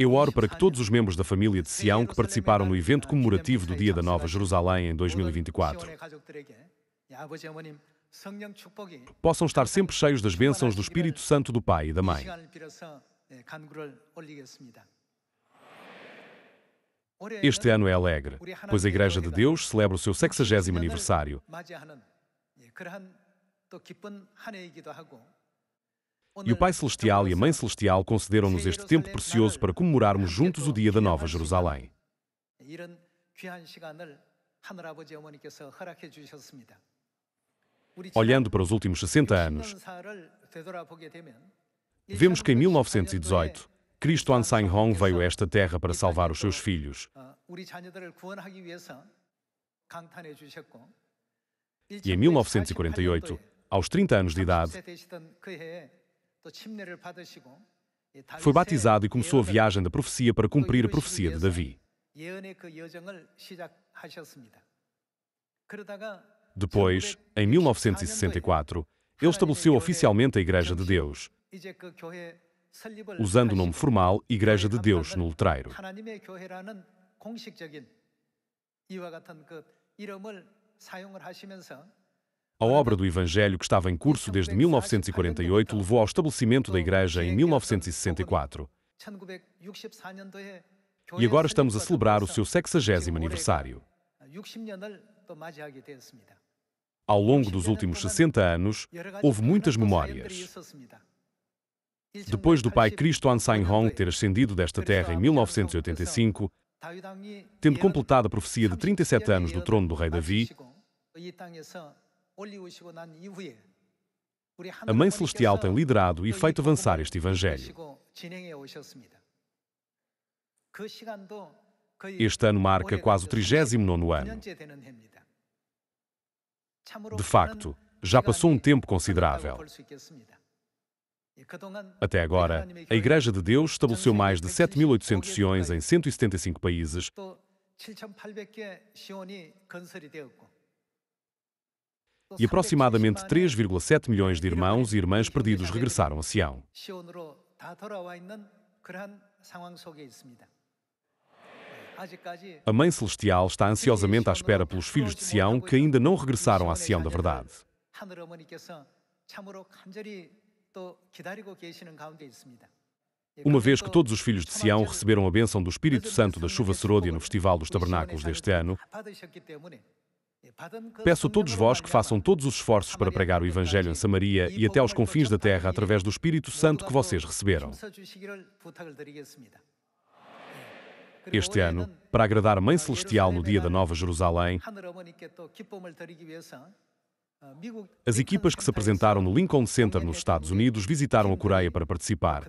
Eu oro para que todos os membros da família de Sião que participaram no evento comemorativo do Dia da Nova Jerusalém em 2024 possam estar sempre cheios das bênçãos do Espírito Santo do Pai e da Mãe. Este ano é alegre, pois a Igreja de Deus celebra o seu 60 aniversário. E o Pai Celestial e a Mãe Celestial concederam-nos este tempo precioso para comemorarmos juntos o dia da Nova Jerusalém. Olhando para os últimos 60 anos, vemos que em 1918, Cristo Ansang Hong veio a esta terra para salvar os seus filhos. E em 1948, aos 30 anos de idade, foi batizado e começou a viagem da profecia para cumprir a profecia de Davi. Depois, em 1964, ele estabeleceu oficialmente a Igreja de Deus, usando o nome formal Igreja de Deus no letreiro. A obra do Evangelho que estava em curso desde 1948 levou ao estabelecimento da Igreja em 1964. E agora estamos a celebrar o seu 60 aniversário. Ao longo dos últimos 60 anos, houve muitas memórias. Depois do pai Cristo Ansang Hong ter ascendido desta terra em 1985, tendo completado a profecia de 37 anos do trono do rei Davi, a Mãe Celestial tem liderado e feito avançar este Evangelho. Este ano marca quase o 39 ano. De facto, já passou um tempo considerável. Até agora, a Igreja de Deus estabeleceu mais de 7.800 siões em 175 países e aproximadamente 3,7 milhões de irmãos e irmãs perdidos regressaram a Sião. A Mãe Celestial está ansiosamente à espera pelos filhos de Sião que ainda não regressaram à Sião da verdade. Uma vez que todos os filhos de Sião receberam a bênção do Espírito Santo da chuva serôdia no Festival dos Tabernáculos deste ano, Peço a todos vós que façam todos os esforços para pregar o Evangelho em Samaria e até aos confins da terra através do Espírito Santo que vocês receberam. Este ano, para agradar a Mãe Celestial no dia da Nova Jerusalém, as equipas que se apresentaram no Lincoln Center nos Estados Unidos visitaram a Coreia para participar,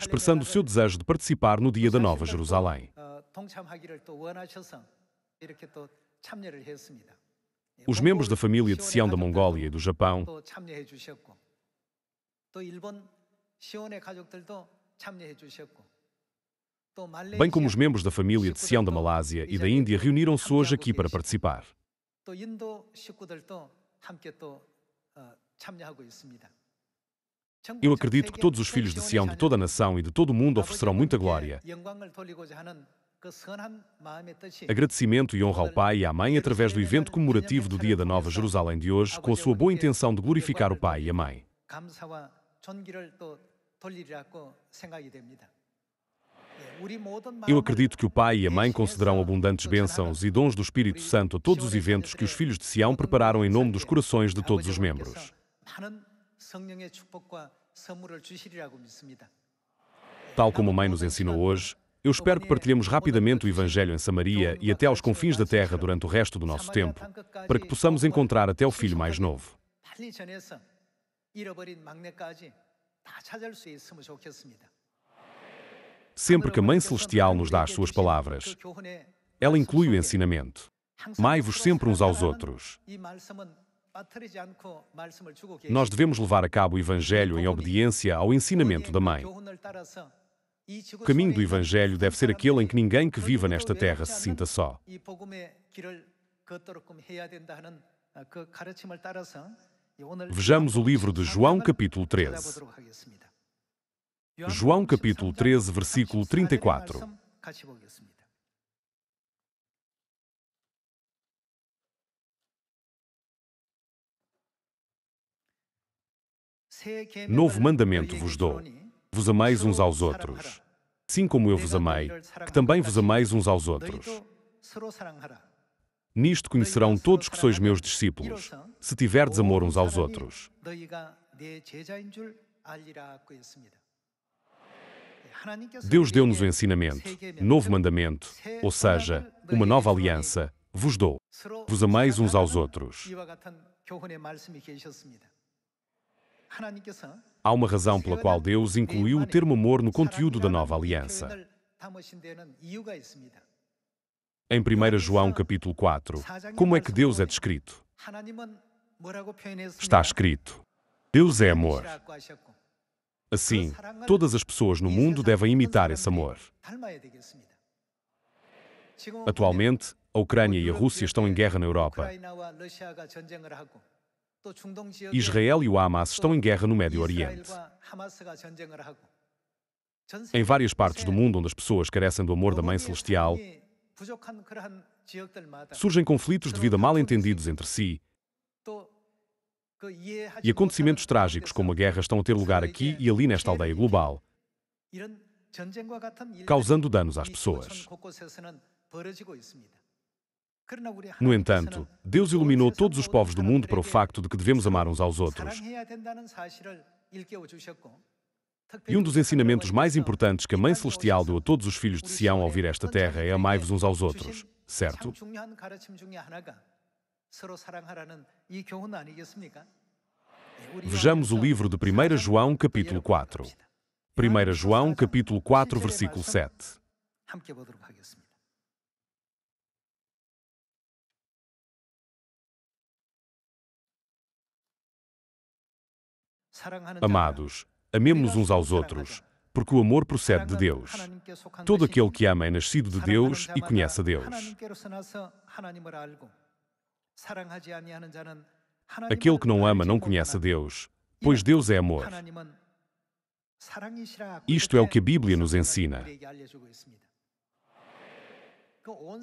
expressando o seu desejo de participar no dia da Nova Jerusalém. Os membros da família de Sião da Mongólia e do Japão bem como os membros da família de Sião da Malásia e da Índia reuniram-se hoje aqui para participar. Eu acredito que todos os filhos de Sião de toda a nação e de todo o mundo oferecerão muita glória Tá Agradecimento e honra ao Pai e à Mãe através do evento comemorativo do Dia da Nova Jerusalém de hoje, com a sua boa intenção de glorificar o Pai e a Mãe. Eu acredito que o Pai e a Mãe concederão abundantes bênçãos e dons do Espírito Santo a todos os eventos que os filhos de Sião prepararam em nome dos corações de todos os membros. Tal como a Mãe nos ensinou hoje, eu espero que partilhemos rapidamente o Evangelho em Samaria e até aos confins da terra durante o resto do nosso tempo, para que possamos encontrar até o filho mais novo. Sempre que a Mãe Celestial nos dá as suas palavras, ela inclui o ensinamento. mai vos sempre uns aos outros. Nós devemos levar a cabo o Evangelho em obediência ao ensinamento da Mãe. O caminho do Evangelho deve ser então, aquele em que ninguém que viva nesta terra se sinta só. Vejamos o livro de João, capítulo 13. João, capítulo 13, versículo 34. Novo mandamento vos dou vos ameis uns aos outros. Assim como eu vos amei, que também vos ameis uns aos outros. Nisto conhecerão todos que sois meus discípulos, se tiverdes amor uns aos outros. Deus deu-nos o ensinamento, novo mandamento, ou seja, uma nova aliança, vos dou. Vos ameis uns aos outros. Há uma razão pela qual Deus incluiu o termo amor no conteúdo da nova aliança. Em 1 João capítulo 4, como é que Deus é descrito? Está escrito: Deus é amor. Assim, todas as pessoas no mundo devem imitar esse amor. Atualmente, a Ucrânia e a Rússia estão em guerra na Europa. Israel e o Hamas estão em guerra no Médio Oriente. Em várias partes do mundo onde as pessoas carecem do amor da Mãe Celestial, surgem conflitos devido a mal entendidos entre si. E acontecimentos trágicos como a guerra estão a ter lugar aqui e ali nesta aldeia global, causando danos às pessoas. No entanto, Deus iluminou todos os povos do mundo para o facto de que devemos amar uns aos outros. E um dos ensinamentos mais importantes que a Mãe Celestial deu a todos os filhos de Sião ao vir esta terra é amai-vos uns aos outros, certo? Vejamos o livro de 1 João, capítulo 4. 1 João, capítulo 4, versículo 7. Amados, amemos uns aos outros, porque o amor procede de Deus. Todo aquele assim. que ama é nascido de Deus e conhece a Deus. Aquele que não ama não conhece a Deus, pois Deus é amor. Isto é o que a Bíblia nos ensina.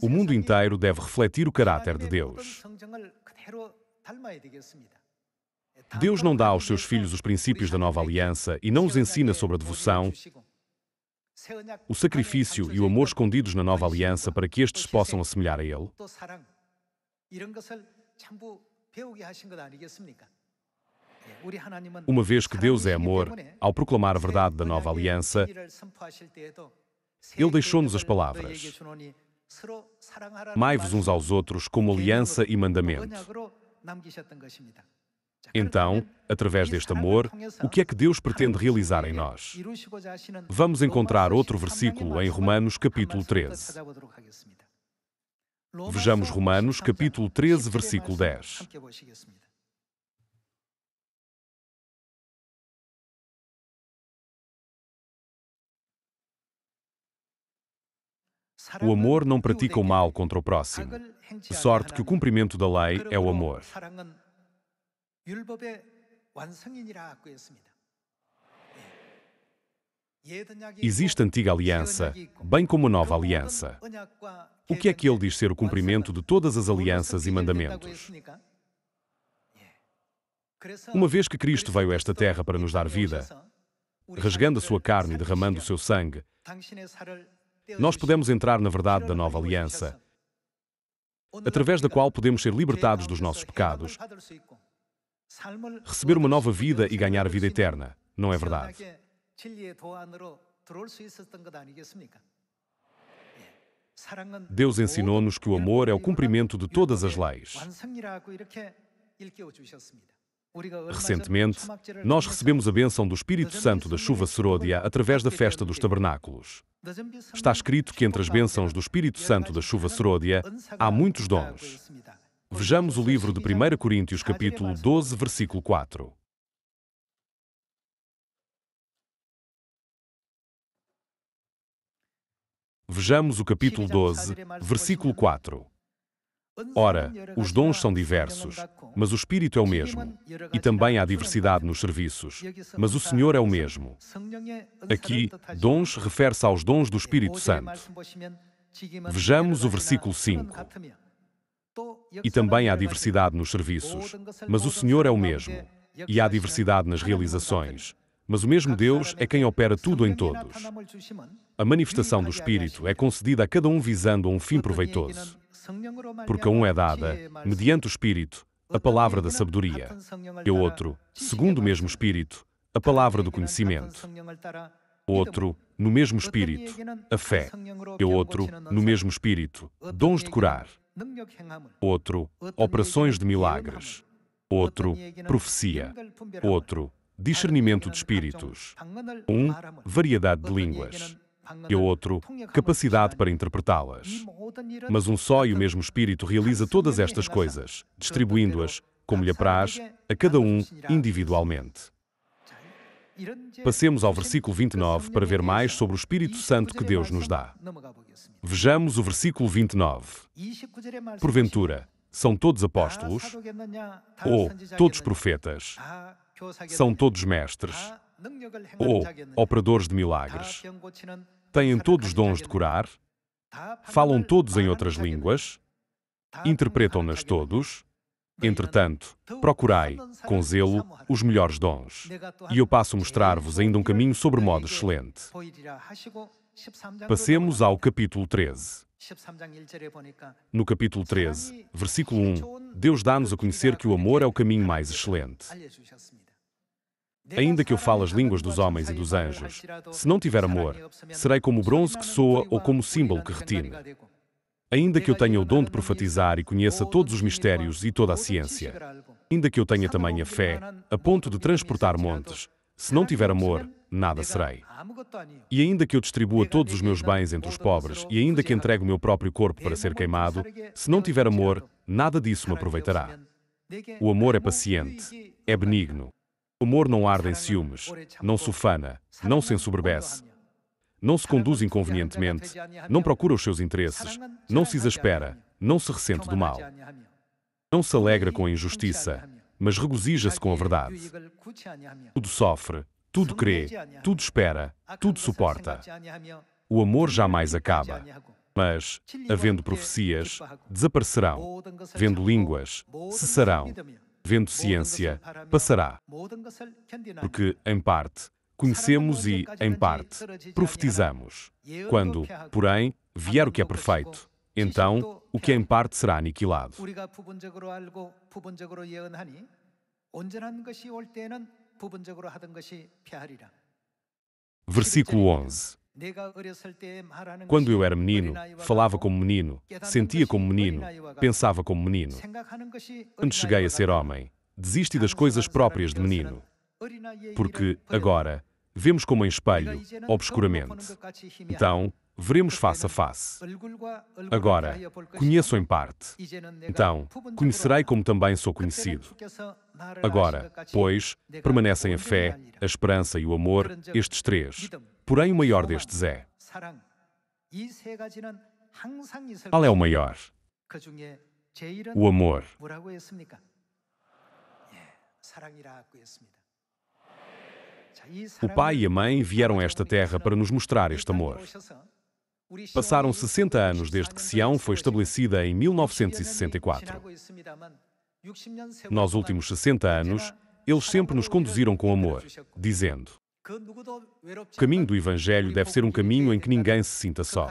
O mundo inteiro deve refletir o caráter de Deus. Deus não dá aos seus filhos os princípios da nova aliança e não os ensina sobre a devoção, o sacrifício e o amor escondidos na nova aliança para que estes possam assemelhar a Ele. Uma vez que Deus é amor, ao proclamar a verdade da nova aliança, Ele deixou-nos as palavras: mais vos uns aos outros como aliança e mandamento. Então, através deste amor, o que é que Deus pretende realizar em nós? Vamos encontrar outro versículo em Romanos capítulo 13. Vejamos Romanos capítulo 13, versículo 10. O amor não pratica o mal contra o próximo, de sorte que o cumprimento da lei é o amor. Existe antiga aliança, bem como nova aliança. O que é que ele diz ser o cumprimento de todas as alianças e mandamentos? Uma vez que Cristo veio a esta terra para nos dar vida, rasgando a sua carne e derramando o seu sangue, nós podemos entrar na verdade da nova aliança, através da qual podemos ser libertados dos nossos pecados receber uma nova vida e ganhar vida eterna. Não é verdade? Deus ensinou-nos que o amor é o cumprimento de todas as leis. Recentemente, nós recebemos a bênção do Espírito Santo da chuva Seródia através da festa dos tabernáculos. Está escrito que entre as bênçãos do Espírito Santo da chuva Seródia há muitos dons. Vejamos o livro de 1 Coríntios, capítulo 12, versículo 4. Vejamos o capítulo 12, versículo 4. Ora, os dons são diversos, mas o Espírito é o mesmo. E também há diversidade nos serviços, mas o Senhor é o mesmo. Aqui, dons refere-se aos dons do Espírito Santo. Vejamos o versículo 5. E também há diversidade nos serviços, mas o Senhor é o mesmo. E há diversidade nas realizações, mas o mesmo Deus é quem opera tudo em todos. A manifestação do é Espírito assim. é concedida a cada um visando a um fim proveitoso, porque a um é dada, mediante o Espírito, a palavra da sabedoria, e o outro, segundo o mesmo Espírito, a palavra do conhecimento, outro, no mesmo Espírito, a fé, e é outro, no mesmo Espírito, dons de curar outro, operações de milagres, outro, profecia, outro, discernimento de espíritos, um, variedade de línguas, e outro, capacidade para interpretá-las. Mas um só e o mesmo Espírito realiza todas estas coisas, distribuindo-as, como lhe apraz, a cada um individualmente. Passemos ao versículo 29 para ver mais sobre o Espírito Santo que Deus nos dá. Vejamos o versículo 29. Porventura, são todos apóstolos? Ou todos profetas? São todos mestres? Ou operadores de milagres? Têm todos dons de curar? Falam todos em outras línguas? Interpretam-nas todos? Entretanto, então, procurai, com zelo, os melhores dons, e eu passo a mostrar-vos ainda um então, caminho sobre então, modo excelente. Ah, Passemos ao capítulo 13. No capítulo 13, versículo 1, Deus dá-nos a conhecer que o amor é o caminho mais excelente. Ainda que eu fale as línguas dos homens e dos anjos, se não tiver amor, serei como o bronze que soa ou como o símbolo que retine. Ainda que eu tenha o dom de profetizar e conheça todos os mistérios e toda a ciência, ainda que eu tenha também a fé, a ponto de transportar montes, se não tiver amor, nada serei. E ainda que eu distribua todos os meus bens entre os pobres, e ainda que entregue o meu próprio corpo para ser queimado, se não tiver amor, nada disso me aproveitará. O amor é paciente, é benigno. O amor não arde em ciúmes, não sufana, não se ensoberbece, não se conduz inconvenientemente, não procura os seus interesses, não se exaspera, não se ressente do mal. Não se alegra com a injustiça, mas regozija-se com a verdade. Tudo sofre, tudo crê, tudo espera, tudo suporta. O amor jamais acaba. Mas, havendo profecias, desaparecerão. Vendo línguas, cessarão. Vendo ciência, passará. Porque, em parte, conhecemos e, em parte, profetizamos. Quando, porém, vier o que é perfeito, então o que é em parte será aniquilado. Versículo 11. Quando eu era menino, falava como menino, sentia como menino, pensava como menino. Quando cheguei a ser homem, desisti das coisas próprias de menino. Porque, agora, vemos como em espelho, obscuramente. Então, veremos face a face. Agora, conheço em parte. Então, conhecerei como também sou conhecido. Agora, pois, permanecem a fé, a esperança e o amor, estes três. Porém, o maior destes é. Qual é o maior? O amor. O pai e a mãe vieram a esta terra para nos mostrar este amor. Passaram 60 anos desde que Sião foi estabelecida em 1964. Nos últimos 60 anos, eles sempre nos conduziram com amor, dizendo: o caminho do Evangelho deve ser um caminho em que ninguém se sinta só.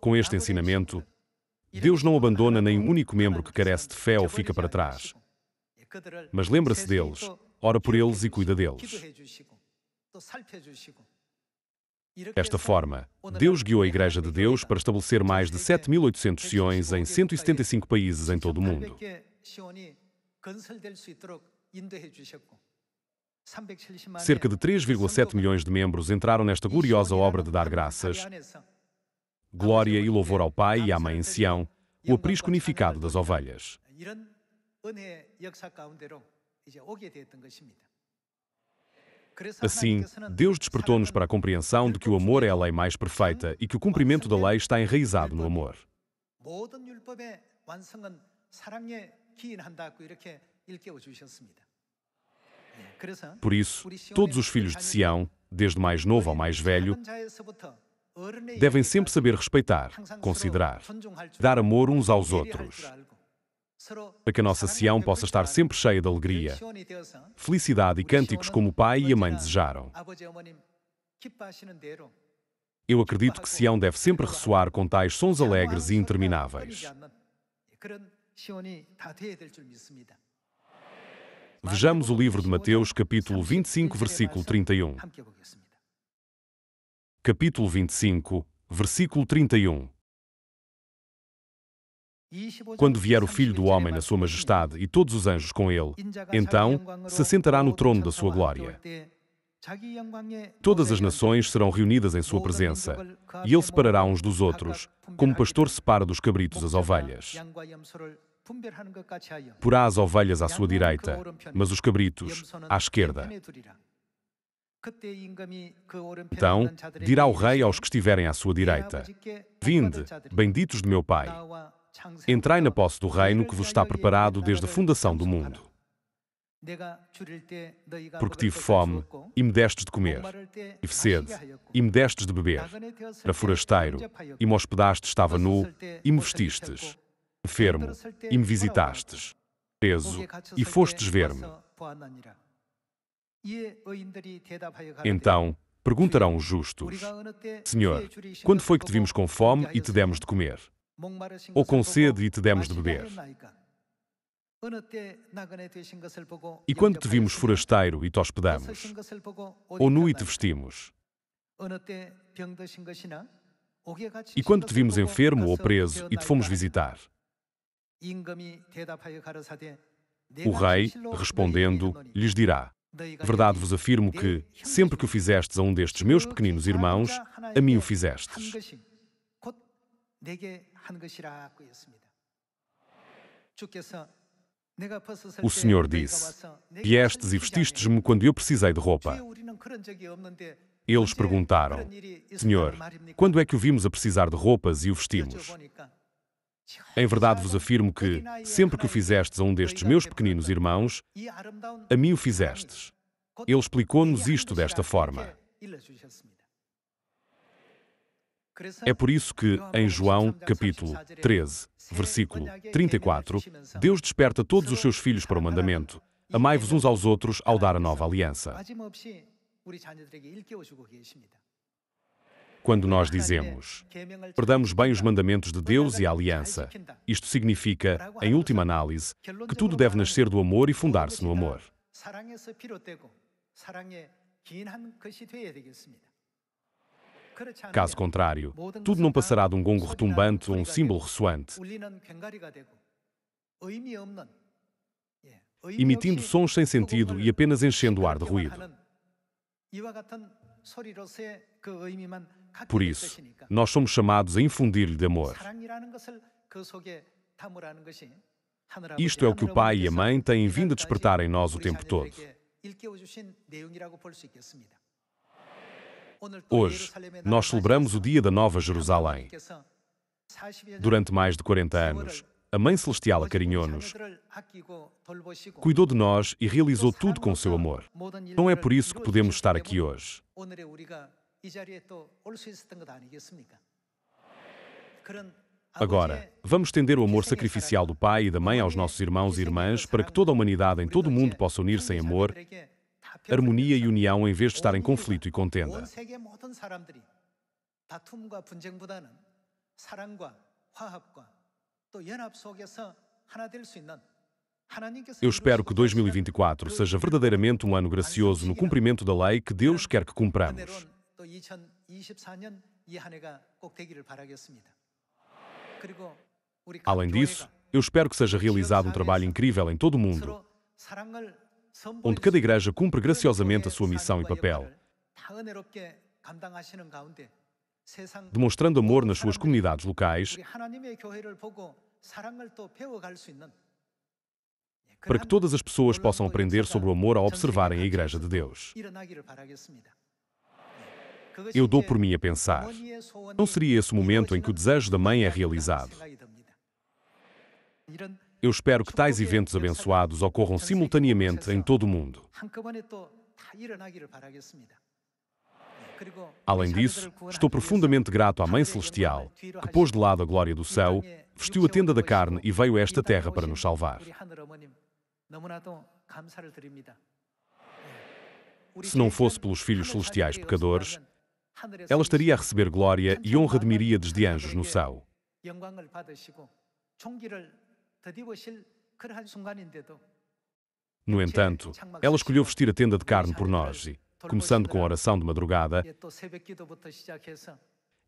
Com este ensinamento, Deus não abandona nem um único membro que carece de fé ou fica para trás mas lembra-se deles, ora por eles e cuida deles. Desta forma, Deus guiou a Igreja de Deus para estabelecer mais de 7.800 siões em 175 países em todo o mundo. Cerca de 3,7 milhões de membros entraram nesta gloriosa obra de dar graças, glória e louvor ao Pai e à Mãe em Sião, o aprisco unificado das ovelhas. Assim, Deus despertou-nos para a compreensão de que o amor é a lei mais perfeita e que o cumprimento da lei está enraizado no amor. Por isso, todos os filhos de Sião, desde mais novo ao mais velho, devem sempre saber respeitar, considerar, dar amor uns aos outros, para que a nossa Sião possa estar sempre cheia de alegria, felicidade e cânticos como o pai e a mãe desejaram. Eu acredito que Sião deve sempre ressoar com tais sons alegres e intermináveis. Vejamos o livro de Mateus, capítulo 25, versículo 31. Capítulo 25, versículo 31. Quando vier o Filho do Homem na sua majestade e todos os anjos com ele, então se sentará no trono da sua glória. Todas as nações serão reunidas em sua presença, e ele separará uns dos outros, como o pastor separa dos cabritos as ovelhas. Porá as ovelhas à sua direita, mas os cabritos à esquerda. Então dirá o rei aos que estiverem à sua direita: Vinde, benditos de meu Pai, Entrai na posse do reino que vos está preparado desde a fundação do mundo. Porque tive fome e me destes de comer, tive sede e me destes de beber, era forasteiro e me hospedaste, estava nu e me vestistes, enfermo e me visitastes, preso e fostes ver-me. Então perguntarão os justos: Senhor, quando foi que te vimos com fome e te demos de comer? ou com sede e te demos de beber. E quando te vimos forasteiro e te hospedamos, ou nu e te vestimos, e quando te vimos enfermo ou preso e te fomos visitar, o rei, respondendo, lhes dirá: Verdade vos afirmo que, sempre que o fizestes a um destes meus pequeninos irmãos, a mim o fizestes. O Senhor disse: Viestes e vestistes-me quando eu precisei de roupa. Eles perguntaram: Senhor, quando é que o vimos a precisar de roupas e o vestimos? Em verdade vos afirmo que, sempre que o fizestes a um destes meus pequeninos irmãos, a mim o fizestes. Ele explicou-nos isto desta forma. É por isso que, em João, é capítulo 13, versículo 34, Deus desperta todos os seus filhos para o mandamento: Amai-vos uns aos outros ao dar a nova aliança. Quando nós dizemos, perdamos bem os mandamentos de Deus e a aliança, isto significa, em última análise, que tudo deve nascer do amor e fundar-se no amor. Caso contrário, tudo não passará de um gongo retumbante ou um símbolo ressoante, emitindo sons sem sentido e apenas enchendo o ar de ruído. Por isso, nós somos chamados a infundir-lhe de amor. Isto é o que o pai e a mãe têm vindo a despertar em nós o tempo todo. Hoje, nós celebramos o Dia da Nova Jerusalém. Durante mais de 40 anos, a Mãe Celestial acarinhou-nos, cuidou de nós e realizou tudo com o seu amor. Não é por isso que podemos estar aqui hoje. Agora, vamos estender o amor sacrificial do Pai e da Mãe aos nossos irmãos e irmãs para que toda a humanidade em todo o mundo possa unir-se em amor harmonia e união em vez de estar em conflito e contenda. Eu espero que 2024 seja verdadeiramente um ano gracioso no cumprimento da lei que Deus quer que cumpramos. Além disso, eu espero que seja realizado um trabalho incrível em todo o mundo onde cada igreja cumpre graciosamente a sua missão e papel, demonstrando amor nas suas comunidades locais, para que todas as pessoas possam aprender sobre o amor ao observarem a Igreja de Deus. Eu dou por mim a pensar. Não seria esse o momento em que o desejo da mãe é realizado? Eu espero que tais eventos abençoados ocorram simultaneamente em todo o mundo. Além disso, estou profundamente grato à Mãe Celestial, que pôs de lado a glória do céu, vestiu a tenda da carne e veio a esta terra para nos salvar. Se não fosse pelos filhos celestiais pecadores, ela estaria a receber glória e honra de miríades de anjos no céu. No entanto, ela escolheu vestir a tenda de carne por nós e, começando com a oração de madrugada,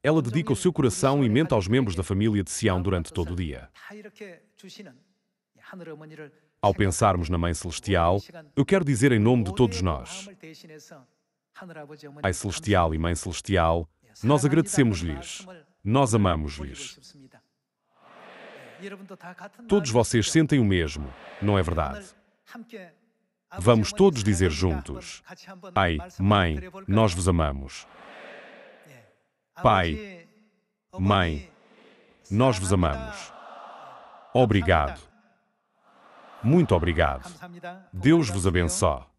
ela dedica o seu coração e mente aos membros da família de Sião durante todo o dia. Ao pensarmos na Mãe Celestial, eu quero dizer em nome de todos nós: Pai Celestial e Mãe Celestial, nós agradecemos-lhes, nós amamos-lhes. Todos vocês sentem o mesmo, não é verdade? Vamos todos dizer juntos: Ai, mãe, nós vos amamos. Pai, mãe, nós vos amamos. Obrigado. Muito obrigado. Deus vos abençoe.